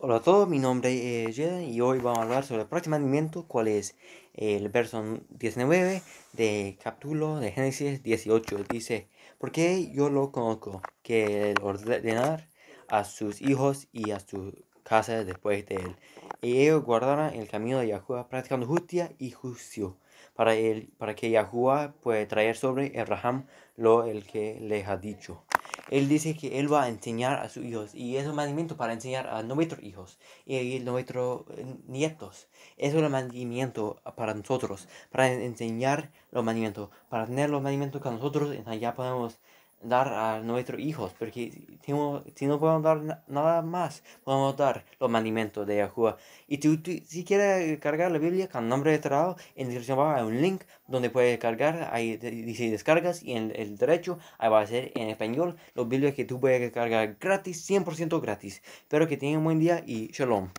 Hola a todos, mi nombre es Jeden y hoy vamos a hablar sobre el próximo mandamiento, cuál es el verso 19 de capítulo de Génesis 18. Dice, porque yo lo conozco, que el ordenar a sus hijos y a su casa después de él. Y ellos guardarán el camino de Yahuwah practicando justicia y juicio, para, él, para que Yahuwah pueda traer sobre Abraham lo el que les ha dicho. Él dice que Él va a enseñar a sus hijos y es un mandamiento para enseñar a nuestros hijos y a nuestros eh, nietos. Es un mandamiento para nosotros, para enseñar los mandamientos, para tener los mandamientos que nosotros, allá podemos dar a nuestros hijos, porque si no, podemos dar nada más, podemos dar los mandamientos de Yahuwah. Y si quieres cargar la Biblia con nombre de trabajo, en descripción abajo hay un link donde puedes cargar, ahí dice descargas y en el derecho, ahí va a ser en español, los Biblias que tú puedes cargar gratis, 100% gratis. Espero que tengan un buen día y shalom.